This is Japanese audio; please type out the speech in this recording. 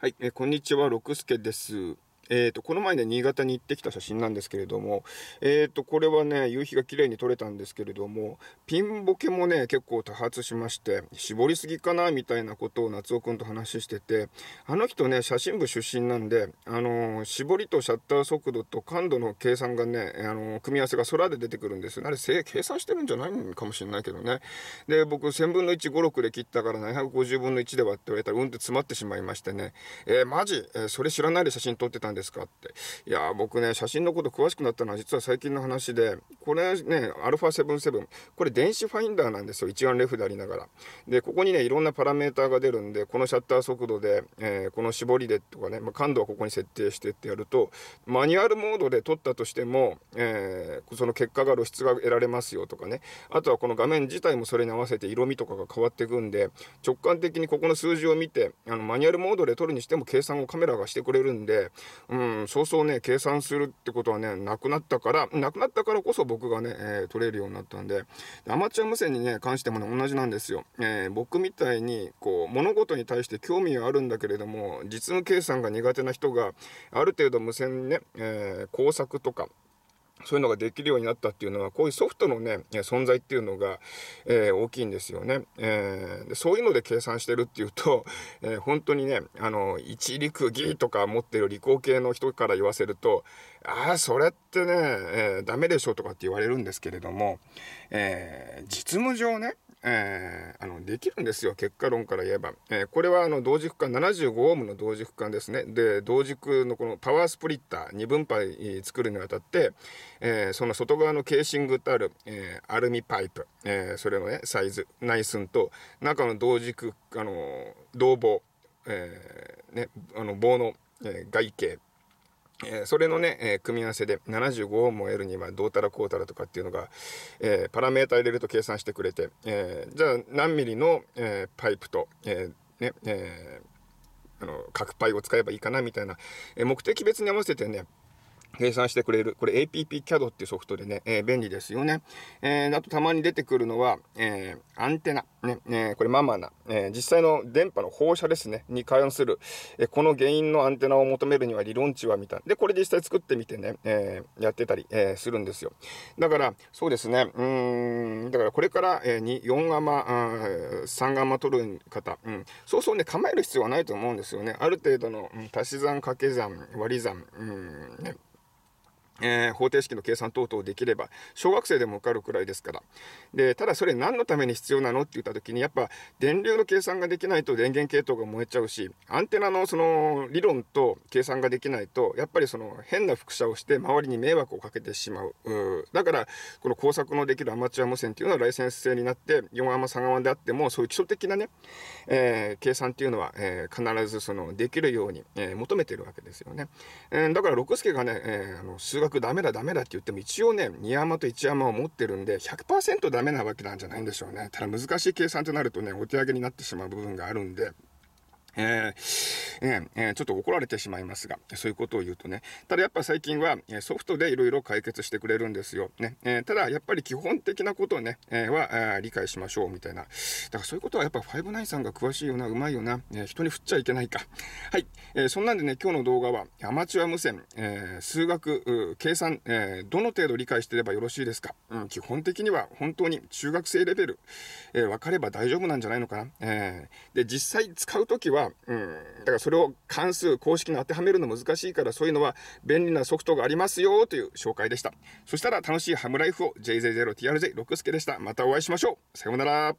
はい、えこんにちは、六助です。えーと、この前ね新潟に行ってきた写真なんですけれども、えーと、これはね夕日が綺麗に撮れたんですけれどもピンボケもね結構多発しまして絞りすぎかなみたいなことを夏尾君と話しててあの人ね写真部出身なんで、あのー、絞りとシャッター速度と感度の計算がね、あのー、組み合わせが空で出てくるんですあれ計算してるんじゃないかもしれないけどねで僕1000分の156で切ったから750分の1で割って言われたらうんって詰まってしまいましてねえー、マジ、えそれ知らないで写真撮ってたんでですかっていや僕ね写真のこと詳しくなったのは実は最近の話でこれね α77 これ電子ファインダーなんですよ一眼レフでありながらでここにねいろんなパラメーターが出るんでこのシャッター速度で、えー、この絞りでとかね、まあ、感度はここに設定してってやるとマニュアルモードで撮ったとしても、えー、その結果が露出が得られますよとかねあとはこの画面自体もそれに合わせて色味とかが変わっていくんで直感的にここの数字を見てあのマニュアルモードで撮るにしても計算をカメラがしてくれるんでうん、そうそうね、計算するってことはね、なくなったから、なくなったからこそ僕がね、えー、取れるようになったんで、アマチュア無線にね、関してもね、同じなんですよ。えー、僕みたいに、こう、物事に対して興味はあるんだけれども、実務計算が苦手な人が、ある程度無線ね、えー、工作とか、そういうのができるようになったっていうのは、こういうソフトのね、存在っていうのが、えー、大きいんですよね、えー、そういうので計算してるっていうと、えー、本当にね、あの、一陸儀とか持ってる理工系の人から言わせると、ああ、それってね、えー、ダメでしょとかって言われるんですけれども、えー、実務上ね、えー、あのできるんですよ結果論から言えば、えー、これはあの同軸管75オームの同軸管ですねで同軸のこのパワースプリッター2分配作るにあたって、えー、その外側のケーシングとある、えアルミパイプ、えそれのねサイズ内寸と中の同軸あの銅棒、えね、あの棒の、え外径えー、それのね、えー、組み合わせで75をも L にはどうたらこうたらとかっていうのが、えー、パラメータ入れると計算してくれて、えじゃあ何ミリの、えパイプと、えね、えあの、角パイを使えばいいかなみたいな、え目的別に合わせてね、計算してくれる。これ APPCAD っていうソフトでね、えー、便利ですよね。えー、あとたまに出てくるのは、えー、アンテナ。ね、えー、これママナ。えー、実際の電波の放射ですね、に関する、えー、この原因のアンテナを求めるには理論値はみたいで、これ実際作ってみてね、えー、やってたり、えー、するんですよ。だから、そうですね、うん、だからこれから、えー、4ガマ、3ガマ取る方、うん、そうそうね、構える必要はないと思うんですよね。ある程度の、うん、足し算、掛け算、割り算、うん、ね、えー、方程式の計算等々できれば、小学生でも受かるくらいですから。で、ただそれ何のために必要なのって言った時に、やっぱ電流の計算ができないと電源系統が燃えちゃうし、アンテナのその理論と計算ができないと、やっぱりその変な複写をして周りに迷惑をかけてしまう。うだから、この工作のできるアマチュア無線っていうのはライセンス制になって、4アマ3アマであっても、そういう基礎的なね、えー、計算っていうのは、えー、必ずそのできるように、えー、求めてるわけですよね。えー、だから、六助がね、えー、あの数学学ダメだダメだって言っても一応ね2山と1山を持ってるんで100%ダメなわけなんじゃないんでしょうねただ難しい計算となるとねお手上げになってしまう部分があるんでえー、えー、えー、ちょっと怒られてしまいますが、そういうことを言うとね、ただやっぱ最近はソフトでいろいろ解決してくれるんですよ。ね、えー、ただやっぱり基本的なことね、えー、は理解しましょうみたいな。だからそういうことはやっぱ59さんが詳しいよな、うまいよな、えー、人に振っちゃいけないか。はい、えー、そんなんでね、今日の動画はアマチュア無線、えー、数学、計算、えー、どの程度理解してればよろしいですか、うん、基本的には本当に中学生レベル、えー、分かれば大丈夫なんじゃないのかな。えー、で、実際使うときはうん、だからそれを関数、公式に当てはめるの難しいから、そういうのは便利なソフトがありますよという紹介でした。そしたら楽しいハムライフを JJ0TRJ6 助でした。またお会いしましょう。さようなら。